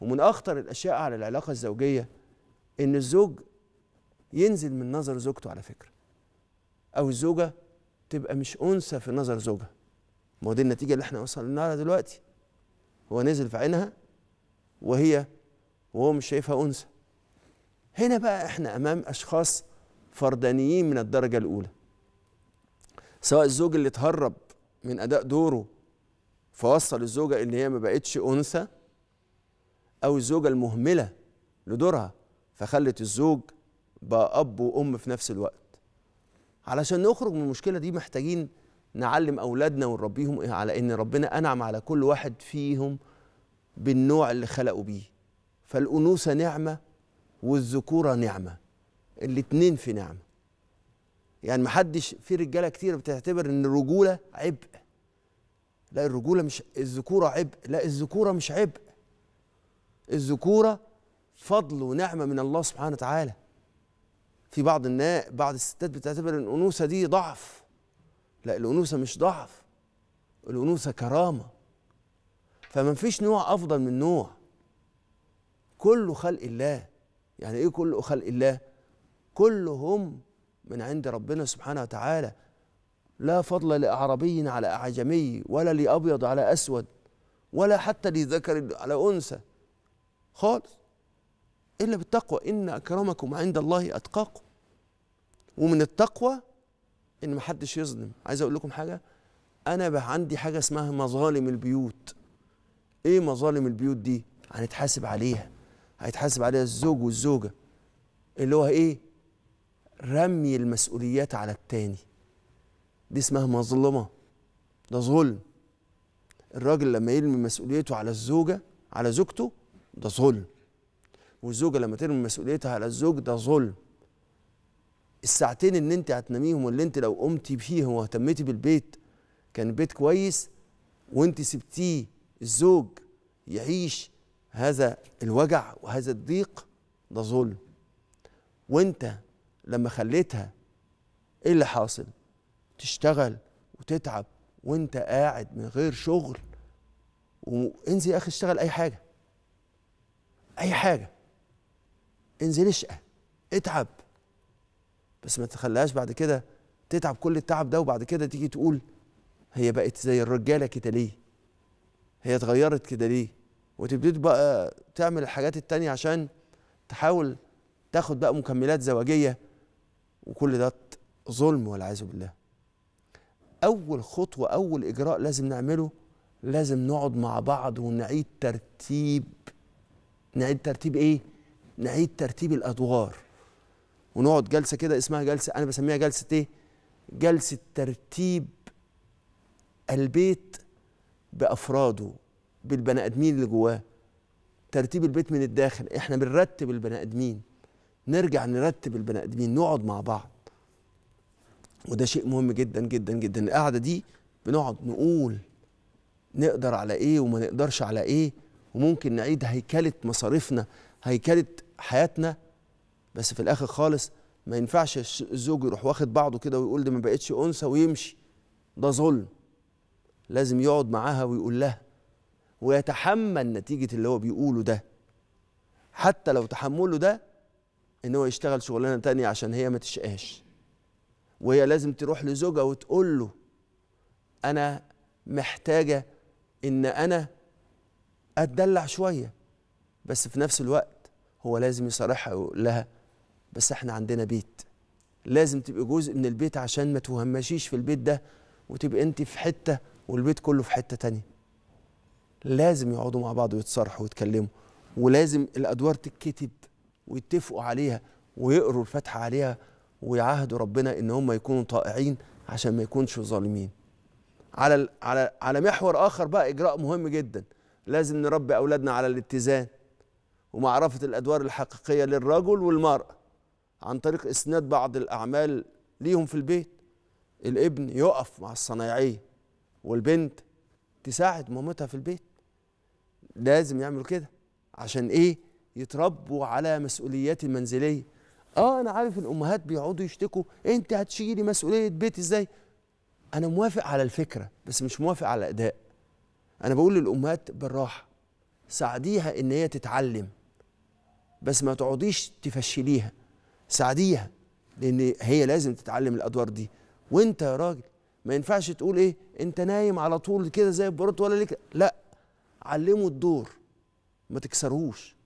ومن اخطر الاشياء على العلاقه الزوجيه ان الزوج ينزل من نظر زوجته على فكره او الزوجه تبقى مش انثى في نظر زوجها ما هو دي النتيجه اللي احنا وصلنا لها دلوقتي هو نزل في عينها وهي وهو مش شايفها انثى هنا بقى احنا امام اشخاص فردانيين من الدرجه الاولى سواء الزوج اللي اتهرب من اداء دوره فوصل الزوجه ان هي ما بقتش انثى أو الزوجة المهملة لدورها فخلت الزوج بقى أب وأم في نفس الوقت علشان نخرج من المشكلة دي محتاجين نعلم أولادنا ونربيهم على إن ربنا أنعم على كل واحد فيهم بالنوع اللي خلقوا بيه فالأنوثة نعمة والذكورة نعمة الاتنين في نعمة يعني محدش في رجالة كتير بتعتبر إن الرجولة عبء لا الرجولة مش الذكورة عبء لا الذكورة مش عبء الذكوره فضل ونعمه من الله سبحانه وتعالى في بعض الناس بعض الستات بتعتبر ان الانوثه دي ضعف لا الانوثه مش ضعف الانوثه كرامه فما فيش نوع افضل من نوع كله خلق الله يعني ايه كله خلق الله كلهم من عند ربنا سبحانه وتعالى لا فضل لأعربي على أعجمي ولا لأبيض على أسود ولا حتى لذكر على أنثى خالص إلا بالتقوى إن أكرمكم عند الله أتقاكم ومن التقوى إن محدش يظلم عايز أقول لكم حاجة أنا بقى عندي حاجة اسمها مظالم البيوت إيه مظالم البيوت دي؟ هنتحاسب عليها هيتحاسب عليها الزوج والزوجة اللي هو إيه؟ رمي المسؤوليات على التاني دي اسمها مظلمة ده ظلم الراجل لما يرمي مسؤوليته على الزوجة على زوجته ده ظلم والزوجه لما ترمي مسؤوليتها على الزوج ده ظلم الساعتين اللي انت هتناميهم واللي انت لو قمتي فيهم واهتميتي بالبيت كان البيت كويس وانت سبتيه الزوج يعيش هذا الوجع وهذا الضيق ده ظلم وانت لما خليتها ايه اللي حاصل تشتغل وتتعب وانت قاعد من غير شغل وانزل يا اخي اشتغل اي حاجه اي حاجه انزل اشقى اتعب بس ما تخليهاش بعد كده تتعب كل التعب ده وبعد كده تيجي تقول هي بقت زي الرجاله كده ليه هي اتغيرت كده ليه وتبتدي بقى تعمل الحاجات التانية عشان تحاول تاخد بقى مكملات زواجية وكل ده ظلم والعياذ بالله أول خطوة أول إجراء لازم نعمله لازم نقعد مع بعض ونعيد ترتيب نعيد ترتيب ايه نعيد ترتيب الادوار ونقعد جلسه كده اسمها جلسه انا بسميها جلسه ايه جلسه ترتيب البيت بافراده بالبني ادمين اللي جواه ترتيب البيت من الداخل احنا بنرتب البني ادمين نرجع نرتب البني ادمين نقعد مع بعض وده شيء مهم جدا جدا جدا القعده دي بنقعد نقول نقدر على ايه وما نقدرش على ايه وممكن نعيد هيكله مصاريفنا هيكله حياتنا بس في الاخر خالص ما ينفعش الزوج يروح واخد بعضه كده ويقول دي ما بقتش انثى ويمشي ده ظلم لازم يقعد معاها ويقول لها ويتحمل نتيجه اللي هو بيقوله ده حتى لو تحمله ده ان هو يشتغل شغلانه تانية عشان هي ما تشقاش وهي لازم تروح لزوجها وتقول له انا محتاجه ان انا اتدلع شويه بس في نفس الوقت هو لازم يصارحها ويقول لها بس احنا عندنا بيت لازم تبقي جزء من البيت عشان ما توهمشيش في البيت ده وتبقي انت في حته والبيت كله في حته تانية لازم يقعدوا مع بعض ويتصارحوا ويتكلموا ولازم الادوار تتكتب ويتفقوا عليها ويقروا الفاتحه عليها ويعاهدوا ربنا ان هم يكونوا طائعين عشان ما يكونش ظالمين على على على محور اخر بقى اجراء مهم جدا لازم نربي أولادنا على الاتزان ومعرفة الأدوار الحقيقية للرجل والمرأة عن طريق إسناد بعض الأعمال ليهم في البيت الابن يقف مع الصنايعية والبنت تساعد مامتها في البيت لازم يعملوا كده عشان ايه يتربوا على مسؤوليات المنزليه اه انا عارف الامهات بيقعدوا يشتكوا انت هتشيلي مسؤوليه بيت ازاي انا موافق على الفكره بس مش موافق على الاداء انا بقول للامهات بالراحه ساعديها ان هي تتعلم بس ما تقعديش تفشليها ساعديها لان هي لازم تتعلم الادوار دي وانت يا راجل ما ينفعش تقول ايه انت نايم على طول كده زي البروت ولا ليك لا علمه الدور ما تكسرهوش